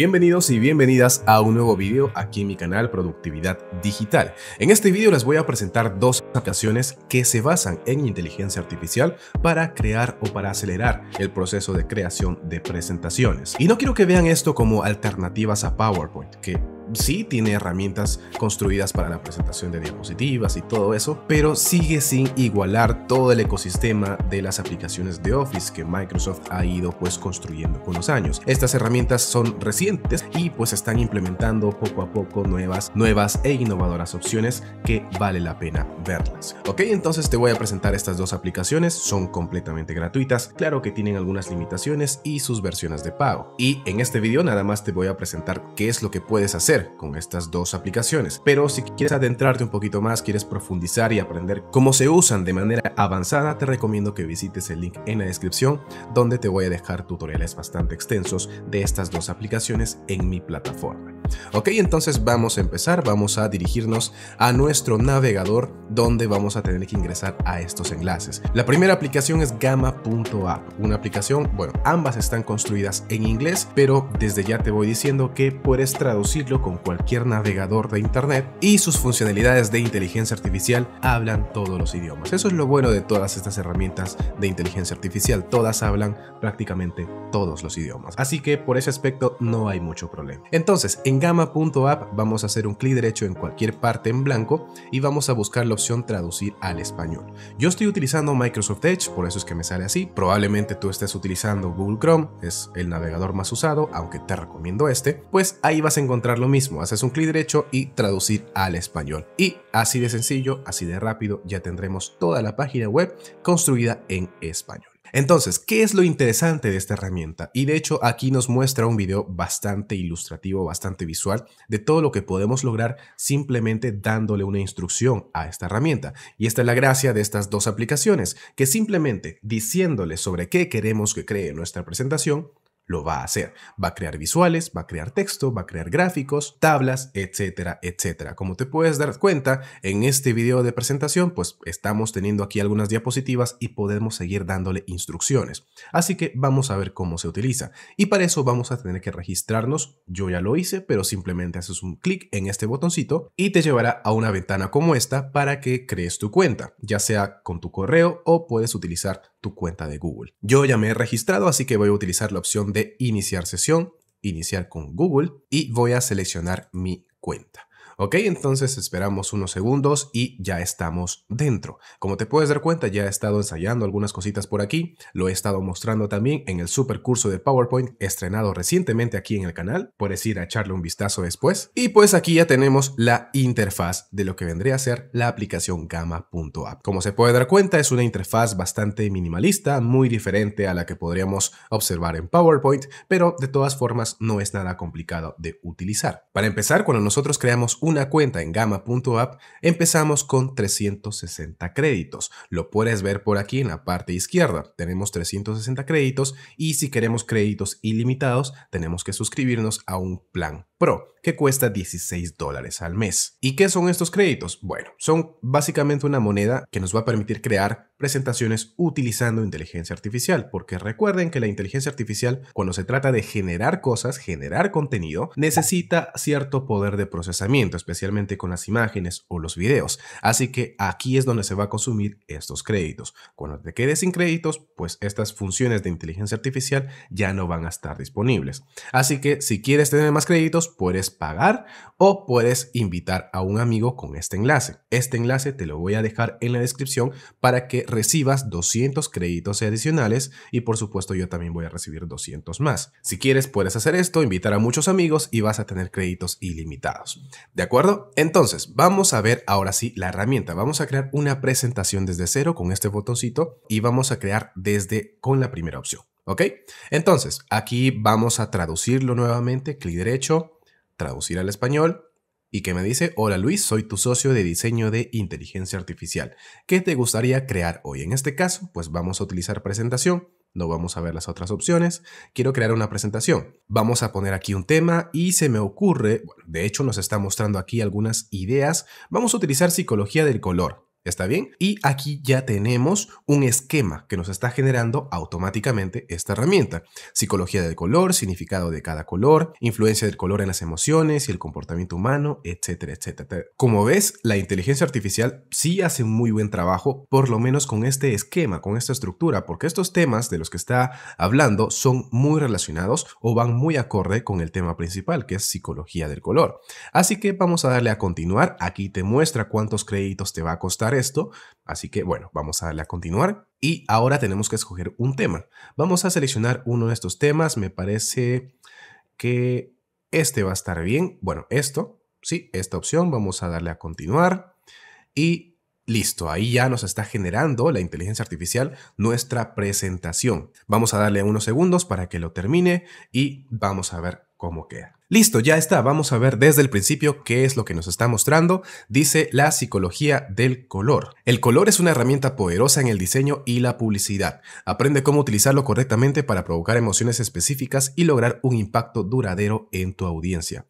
Bienvenidos y bienvenidas a un nuevo video aquí en mi canal Productividad Digital. En este video les voy a presentar dos aplicaciones que se basan en inteligencia artificial para crear o para acelerar el proceso de creación de presentaciones. Y no quiero que vean esto como alternativas a PowerPoint, que sí tiene herramientas construidas para la presentación de diapositivas y todo eso, pero sigue sin igualar todo el ecosistema de las aplicaciones de Office que Microsoft ha ido pues construyendo con los años. Estas herramientas son recientes y pues están implementando poco a poco nuevas, nuevas e innovadoras opciones que vale la pena verlas. Ok, entonces te voy a presentar estas dos aplicaciones, son completamente gratuitas, claro que tienen algunas limitaciones y sus versiones de pago. Y en este video nada más te voy a presentar qué es lo que puedes hacer con estas dos aplicaciones. Pero si quieres adentrarte un poquito más, quieres profundizar y aprender cómo se usan de manera avanzada, te recomiendo que visites el link en la descripción donde te voy a dejar tutoriales bastante extensos de estas dos aplicaciones en mi plataforma. Ok, entonces vamos a empezar, vamos a dirigirnos a nuestro navegador donde vamos a tener que ingresar a estos enlaces. La primera aplicación es Gamma.app, una aplicación, bueno, ambas están construidas en inglés, pero desde ya te voy diciendo que puedes traducirlo con cualquier navegador de internet y sus funcionalidades de inteligencia artificial hablan todos los idiomas. Eso es lo bueno de todas estas herramientas de inteligencia artificial, todas hablan prácticamente todos los idiomas. Así que por ese aspecto no hay mucho problema. Entonces, en gamma.app vamos a hacer un clic derecho en cualquier parte en blanco y vamos a buscar la opción traducir al español. Yo estoy utilizando Microsoft Edge, por eso es que me sale así. Probablemente tú estés utilizando Google Chrome, es el navegador más usado, aunque te recomiendo este, pues ahí vas a encontrar mismo, haces un clic derecho y traducir al español. Y así de sencillo, así de rápido, ya tendremos toda la página web construida en español. Entonces, ¿qué es lo interesante de esta herramienta? Y de hecho, aquí nos muestra un video bastante ilustrativo, bastante visual de todo lo que podemos lograr simplemente dándole una instrucción a esta herramienta. Y esta es la gracia de estas dos aplicaciones, que simplemente diciéndole sobre qué queremos que cree nuestra presentación, lo va a hacer. Va a crear visuales, va a crear texto, va a crear gráficos, tablas, etcétera, etcétera. Como te puedes dar cuenta, en este video de presentación, pues estamos teniendo aquí algunas diapositivas y podemos seguir dándole instrucciones. Así que vamos a ver cómo se utiliza. Y para eso vamos a tener que registrarnos. Yo ya lo hice, pero simplemente haces un clic en este botoncito y te llevará a una ventana como esta para que crees tu cuenta, ya sea con tu correo o puedes utilizar tu cuenta de Google. Yo ya me he registrado, así que voy a utilizar la opción de iniciar sesión, iniciar con Google y voy a seleccionar mi cuenta. Ok, entonces esperamos unos segundos y ya estamos dentro. Como te puedes dar cuenta, ya he estado ensayando algunas cositas por aquí. Lo he estado mostrando también en el super curso de PowerPoint estrenado recientemente aquí en el canal. Puedes ir a echarle un vistazo después. Y pues aquí ya tenemos la interfaz de lo que vendría a ser la aplicación Gamma.app. Como se puede dar cuenta, es una interfaz bastante minimalista, muy diferente a la que podríamos observar en PowerPoint, pero de todas formas no es nada complicado de utilizar. Para empezar, cuando nosotros creamos un una cuenta en gama.app empezamos con 360 créditos. Lo puedes ver por aquí en la parte izquierda. Tenemos 360 créditos y si queremos créditos ilimitados, tenemos que suscribirnos a un plan Pro, que cuesta 16 dólares al mes. ¿Y qué son estos créditos? Bueno, son básicamente una moneda que nos va a permitir crear presentaciones utilizando inteligencia artificial, porque recuerden que la inteligencia artificial, cuando se trata de generar cosas, generar contenido, necesita cierto poder de procesamiento especialmente con las imágenes o los videos. Así que aquí es donde se va a consumir estos créditos. Cuando te quedes sin créditos, pues estas funciones de inteligencia artificial ya no van a estar disponibles. Así que si quieres tener más créditos, puedes pagar o puedes invitar a un amigo con este enlace. Este enlace te lo voy a dejar en la descripción para que recibas 200 créditos adicionales y por supuesto yo también voy a recibir 200 más. Si quieres puedes hacer esto, invitar a muchos amigos y vas a tener créditos ilimitados. ¿De acuerdo? Entonces, vamos a ver ahora sí la herramienta. Vamos a crear una presentación desde cero con este botoncito y vamos a crear desde con la primera opción. ¿Ok? Entonces, aquí vamos a traducirlo nuevamente, clic derecho, traducir al español, y que me dice, hola Luis, soy tu socio de diseño de inteligencia artificial. ¿Qué te gustaría crear hoy? En este caso, pues vamos a utilizar presentación no vamos a ver las otras opciones, quiero crear una presentación. Vamos a poner aquí un tema y se me ocurre, de hecho nos está mostrando aquí algunas ideas, vamos a utilizar psicología del color. ¿Está bien? Y aquí ya tenemos un esquema que nos está generando automáticamente esta herramienta. Psicología del color, significado de cada color, influencia del color en las emociones y el comportamiento humano, etcétera, etcétera. Como ves, la inteligencia artificial sí hace muy buen trabajo, por lo menos con este esquema, con esta estructura, porque estos temas de los que está hablando son muy relacionados o van muy acorde con el tema principal, que es psicología del color. Así que vamos a darle a continuar. Aquí te muestra cuántos créditos te va a costar esto, así que bueno, vamos a darle a continuar. Y ahora tenemos que escoger un tema. Vamos a seleccionar uno de estos temas, me parece que este va a estar bien. Bueno, esto, sí, esta opción, vamos a darle a continuar. Y listo, ahí ya nos está generando la inteligencia artificial nuestra presentación. Vamos a darle unos segundos para que lo termine y vamos a ver como queda. Listo, ya está. Vamos a ver desde el principio qué es lo que nos está mostrando. Dice la psicología del color. El color es una herramienta poderosa en el diseño y la publicidad. Aprende cómo utilizarlo correctamente para provocar emociones específicas y lograr un impacto duradero en tu audiencia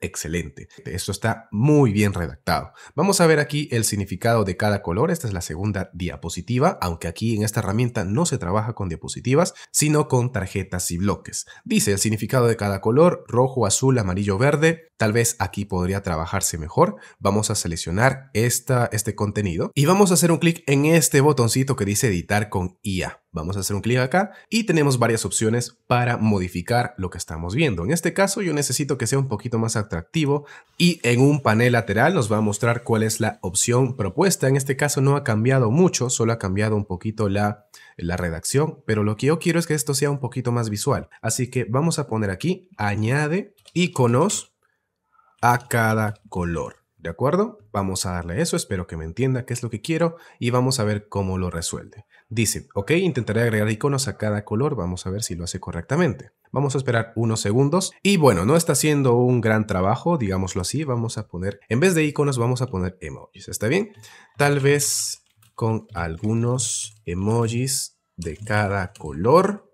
excelente. Esto está muy bien redactado. Vamos a ver aquí el significado de cada color. Esta es la segunda diapositiva, aunque aquí en esta herramienta no se trabaja con diapositivas, sino con tarjetas y bloques. Dice el significado de cada color, rojo, azul, amarillo, verde. Tal vez aquí podría trabajarse mejor. Vamos a seleccionar esta, este contenido y vamos a hacer un clic en este botoncito que dice editar con IA. Vamos a hacer un clic acá y tenemos varias opciones para modificar lo que estamos viendo. En este caso yo necesito que sea un poquito más atractivo y en un panel lateral nos va a mostrar cuál es la opción propuesta. En este caso no ha cambiado mucho, solo ha cambiado un poquito la, la redacción, pero lo que yo quiero es que esto sea un poquito más visual. Así que vamos a poner aquí, añade iconos a cada color. ¿De acuerdo? Vamos a darle eso, espero que me entienda qué es lo que quiero y vamos a ver cómo lo resuelve. Dice, ok, intentaré agregar iconos a cada color, vamos a ver si lo hace correctamente. Vamos a esperar unos segundos y bueno, no está haciendo un gran trabajo, digámoslo así, vamos a poner, en vez de iconos vamos a poner emojis, ¿está bien? Tal vez con algunos emojis de cada color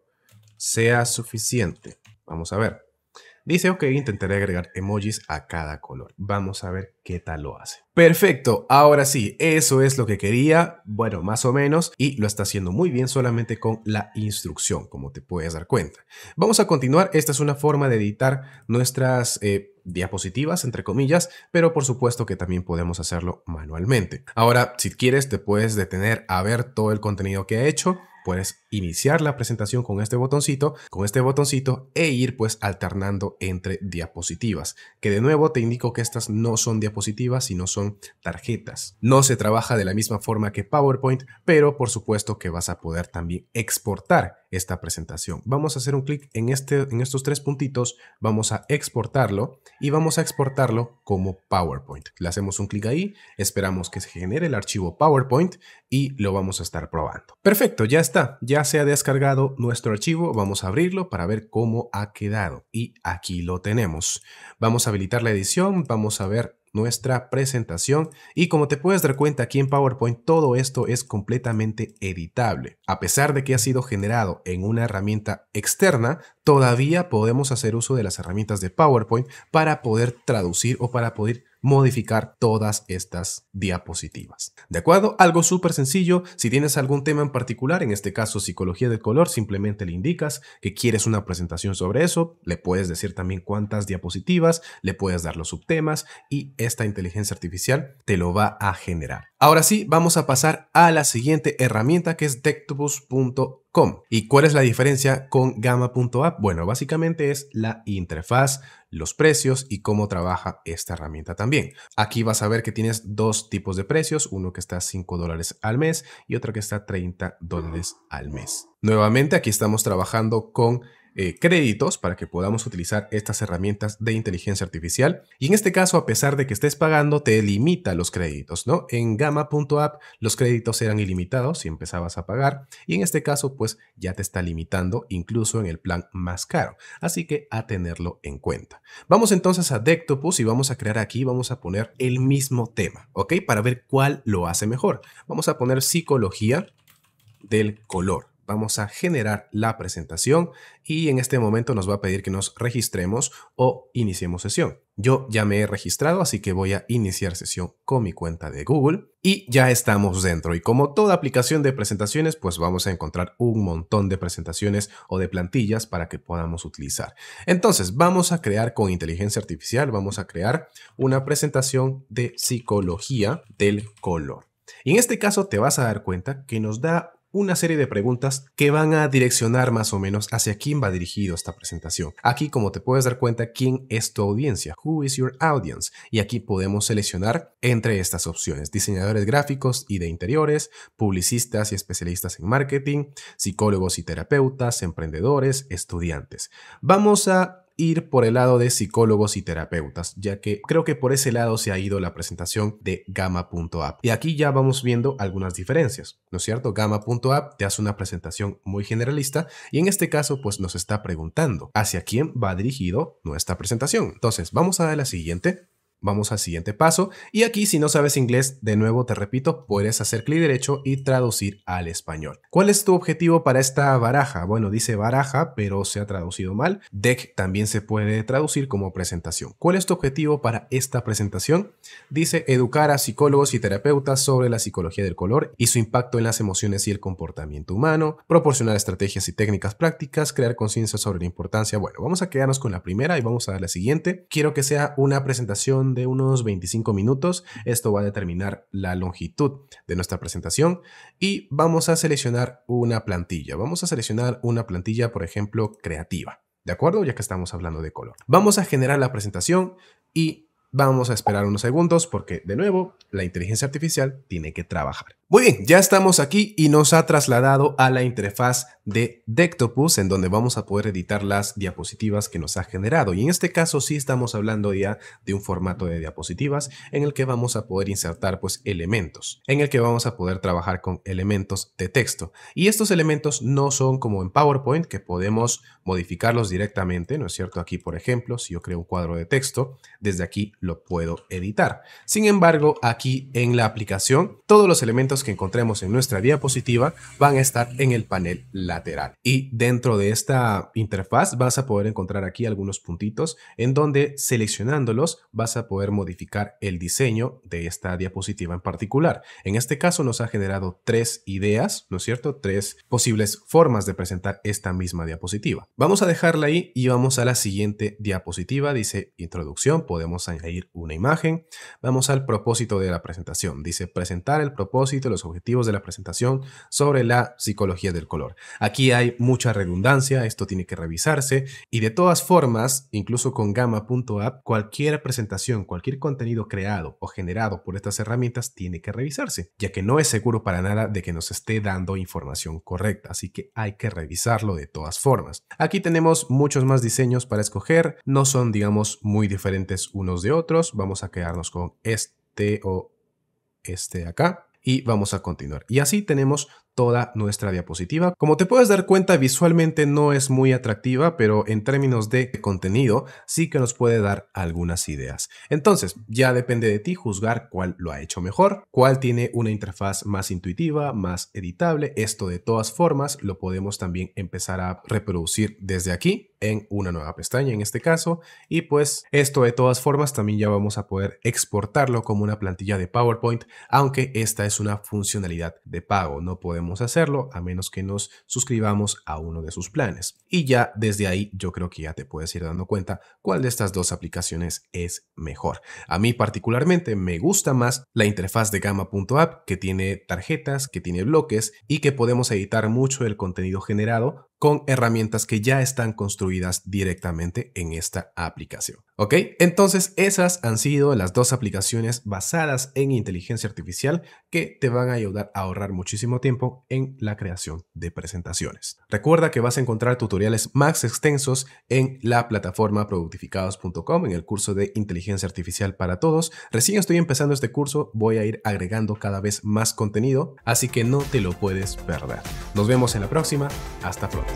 sea suficiente. Vamos a ver. Dice, ok, intentaré agregar emojis a cada color. Vamos a ver qué tal lo hace. Perfecto, ahora sí, eso es lo que quería, bueno, más o menos, y lo está haciendo muy bien solamente con la instrucción, como te puedes dar cuenta. Vamos a continuar, esta es una forma de editar nuestras... Eh, diapositivas, entre comillas, pero por supuesto que también podemos hacerlo manualmente. Ahora, si quieres, te puedes detener a ver todo el contenido que he hecho puedes iniciar la presentación con este botoncito, con este botoncito e ir pues alternando entre diapositivas, que de nuevo te indico que estas no son diapositivas, sino son tarjetas. No se trabaja de la misma forma que PowerPoint, pero por supuesto que vas a poder también exportar esta presentación. Vamos a hacer un clic en, este, en estos tres puntitos, vamos a exportarlo y vamos a exportarlo como PowerPoint. Le hacemos un clic ahí, esperamos que se genere el archivo PowerPoint y lo vamos a estar probando. Perfecto, ya está, ya se ha descargado nuestro archivo, vamos a abrirlo para ver cómo ha quedado y aquí lo tenemos. Vamos a habilitar la edición, vamos a ver nuestra presentación y como te puedes dar cuenta aquí en PowerPoint todo esto es completamente editable. A pesar de que ha sido generado en una herramienta externa, todavía podemos hacer uso de las herramientas de PowerPoint para poder traducir o para poder modificar todas estas diapositivas. ¿De acuerdo? Algo súper sencillo. Si tienes algún tema en particular, en este caso psicología del color, simplemente le indicas que quieres una presentación sobre eso, le puedes decir también cuántas diapositivas, le puedes dar los subtemas y esta inteligencia artificial te lo va a generar. Ahora sí, vamos a pasar a la siguiente herramienta que es dectobus.org. ¿Y cuál es la diferencia con Gamma.app? Bueno, básicamente es la interfaz, los precios y cómo trabaja esta herramienta también. Aquí vas a ver que tienes dos tipos de precios, uno que está a 5 dólares al mes y otro que está a 30 dólares al mes. Nuevamente, aquí estamos trabajando con eh, créditos para que podamos utilizar estas herramientas de inteligencia artificial. Y en este caso, a pesar de que estés pagando, te limita los créditos, ¿no? En gamma.app los créditos eran ilimitados si empezabas a pagar y en este caso, pues ya te está limitando incluso en el plan más caro. Así que a tenerlo en cuenta. Vamos entonces a Dectopus y vamos a crear aquí, vamos a poner el mismo tema, ¿ok? Para ver cuál lo hace mejor. Vamos a poner psicología del color vamos a generar la presentación y en este momento nos va a pedir que nos registremos o iniciemos sesión. Yo ya me he registrado, así que voy a iniciar sesión con mi cuenta de Google y ya estamos dentro. Y como toda aplicación de presentaciones, pues vamos a encontrar un montón de presentaciones o de plantillas para que podamos utilizar. Entonces, vamos a crear con inteligencia artificial, vamos a crear una presentación de psicología del color. Y en este caso te vas a dar cuenta que nos da una serie de preguntas que van a direccionar más o menos hacia quién va dirigido esta presentación. Aquí, como te puedes dar cuenta, quién es tu audiencia, who is your audience, y aquí podemos seleccionar entre estas opciones, diseñadores gráficos y de interiores, publicistas y especialistas en marketing, psicólogos y terapeutas, emprendedores, estudiantes. Vamos a ir por el lado de psicólogos y terapeutas, ya que creo que por ese lado se ha ido la presentación de Gamma.app. Y aquí ya vamos viendo algunas diferencias, ¿no es cierto? Gamma.app te hace una presentación muy generalista y en este caso pues nos está preguntando hacia quién va dirigido nuestra presentación. Entonces vamos a la siguiente Vamos al siguiente paso y aquí si no sabes inglés, de nuevo te repito, puedes hacer clic derecho y traducir al español. ¿Cuál es tu objetivo para esta baraja? Bueno, dice baraja, pero se ha traducido mal. Deck también se puede traducir como presentación. ¿Cuál es tu objetivo para esta presentación? Dice educar a psicólogos y terapeutas sobre la psicología del color y su impacto en las emociones y el comportamiento humano, proporcionar estrategias y técnicas prácticas, crear conciencia sobre la importancia. Bueno, vamos a quedarnos con la primera y vamos a la siguiente. Quiero que sea una presentación de unos 25 minutos. Esto va a determinar la longitud de nuestra presentación y vamos a seleccionar una plantilla. Vamos a seleccionar una plantilla, por ejemplo, creativa. ¿De acuerdo? Ya que estamos hablando de color. Vamos a generar la presentación y vamos a esperar unos segundos porque, de nuevo, la inteligencia artificial tiene que trabajar. Muy bien, ya estamos aquí y nos ha trasladado a la interfaz de Dectopus en donde vamos a poder editar las diapositivas que nos ha generado. Y en este caso sí estamos hablando ya de un formato de diapositivas en el que vamos a poder insertar pues elementos, en el que vamos a poder trabajar con elementos de texto. Y estos elementos no son como en PowerPoint que podemos modificarlos directamente, ¿no es cierto? Aquí, por ejemplo, si yo creo un cuadro de texto, desde aquí lo puedo editar. Sin embargo, aquí en la aplicación, todos los elementos que encontremos en nuestra diapositiva van a estar en el panel lateral. Y dentro de esta interfaz vas a poder encontrar aquí algunos puntitos en donde seleccionándolos vas a poder modificar el diseño de esta diapositiva en particular. En este caso nos ha generado tres ideas, ¿no es cierto? Tres posibles formas de presentar esta misma diapositiva. Vamos a dejarla ahí y vamos a la siguiente diapositiva. Dice introducción, podemos añadir una imagen. Vamos al propósito de la presentación. Dice presentar el propósito los objetivos de la presentación sobre la psicología del color. Aquí hay mucha redundancia, esto tiene que revisarse y de todas formas, incluso con gamma.app, cualquier presentación, cualquier contenido creado o generado por estas herramientas tiene que revisarse, ya que no es seguro para nada de que nos esté dando información correcta, así que hay que revisarlo de todas formas. Aquí tenemos muchos más diseños para escoger, no son digamos muy diferentes unos de otros, vamos a quedarnos con este o este acá y vamos a continuar. Y así tenemos toda nuestra diapositiva. Como te puedes dar cuenta, visualmente no es muy atractiva, pero en términos de contenido sí que nos puede dar algunas ideas. Entonces, ya depende de ti juzgar cuál lo ha hecho mejor, cuál tiene una interfaz más intuitiva, más editable. Esto de todas formas lo podemos también empezar a reproducir desde aquí en una nueva pestaña en este caso. Y pues esto de todas formas también ya vamos a poder exportarlo como una plantilla de PowerPoint, aunque esta es una funcionalidad de pago. No podemos hacerlo a menos que nos suscribamos a uno de sus planes. Y ya desde ahí yo creo que ya te puedes ir dando cuenta cuál de estas dos aplicaciones es mejor. A mí particularmente me gusta más la interfaz de gamma.app que tiene tarjetas, que tiene bloques y que podemos editar mucho el contenido generado con herramientas que ya están construidas directamente en esta aplicación. ¿Ok? Entonces esas han sido las dos aplicaciones basadas en inteligencia artificial que te van a ayudar a ahorrar muchísimo tiempo en la creación de presentaciones. Recuerda que vas a encontrar tutoriales más extensos en la plataforma productificados.com en el curso de inteligencia artificial para todos. Recién estoy empezando este curso, voy a ir agregando cada vez más contenido, así que no te lo puedes perder. Nos vemos en la próxima. Hasta pronto.